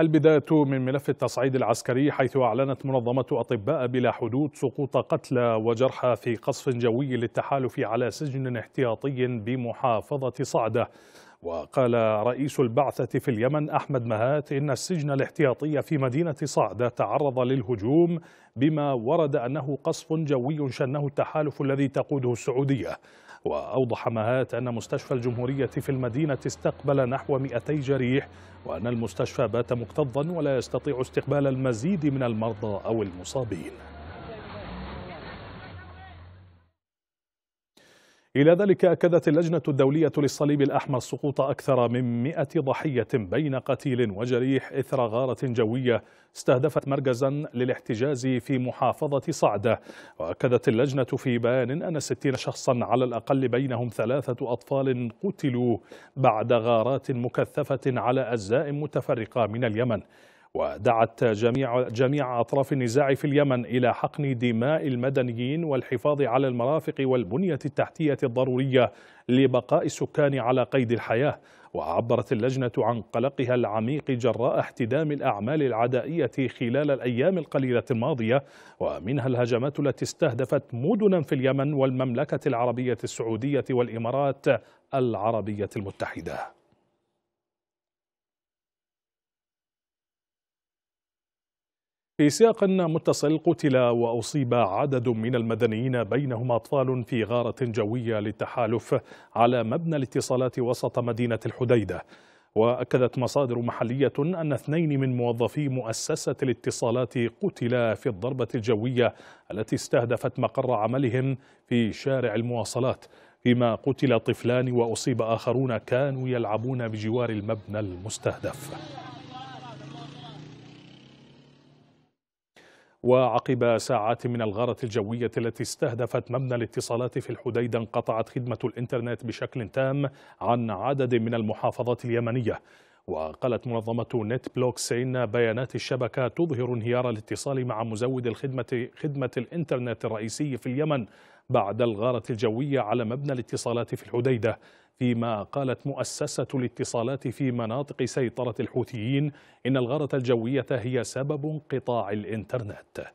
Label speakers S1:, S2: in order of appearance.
S1: البداية من ملف التصعيد العسكري حيث أعلنت منظمة أطباء بلا حدود سقوط قتلى وجرحى في قصف جوي للتحالف على سجن احتياطي بمحافظة صعدة وقال رئيس البعثة في اليمن أحمد مهات إن السجن الاحتياطي في مدينة صعدة تعرض للهجوم بما ورد أنه قصف جوي شنه التحالف الذي تقوده السعودية وأوضح مهات أن مستشفى الجمهورية في المدينة استقبل نحو 200 جريح وأن المستشفى بات مكتظا ولا يستطيع استقبال المزيد من المرضى أو المصابين إلى ذلك أكدت اللجنة الدولية للصليب الأحمر سقوط أكثر من 100 ضحية بين قتيل وجريح إثر غارة جوية استهدفت مركزا للاحتجاز في محافظة صعدة وأكدت اللجنة في بيان أن 60 شخصا على الأقل بينهم ثلاثة أطفال قتلوا بعد غارات مكثفة على أجزاء متفرقة من اليمن ودعت جميع جميع أطراف النزاع في اليمن إلى حقن دماء المدنيين والحفاظ على المرافق والبنية التحتية الضرورية لبقاء السكان على قيد الحياة وعبرت اللجنة عن قلقها العميق جراء احتدام الأعمال العدائية خلال الأيام القليلة الماضية ومنها الهجمات التي استهدفت مدنا في اليمن والمملكة العربية السعودية والإمارات العربية المتحدة في سياق متصل قتل وأصيب عدد من المدنيين بينهم أطفال في غارة جوية للتحالف على مبنى الاتصالات وسط مدينة الحديدة وأكدت مصادر محلية أن اثنين من موظفي مؤسسة الاتصالات قتلا في الضربة الجوية التي استهدفت مقر عملهم في شارع المواصلات فيما قتل طفلان وأصيب آخرون كانوا يلعبون بجوار المبنى المستهدف وعقب ساعات من الغارة الجوية التي استهدفت مبنى الاتصالات في الحديدة انقطعت خدمة الإنترنت بشكل تام عن عدد من المحافظات اليمنية وقالت منظمة نت بلوكس إن بيانات الشبكة تظهر انهيار الاتصال مع مزود الخدمة خدمة الإنترنت الرئيسي في اليمن بعد الغارة الجوية على مبنى الاتصالات في الحديدة فيما قالت مؤسسة الاتصالات في مناطق سيطرة الحوثيين إن الغارة الجوية هي سبب انقطاع الإنترنت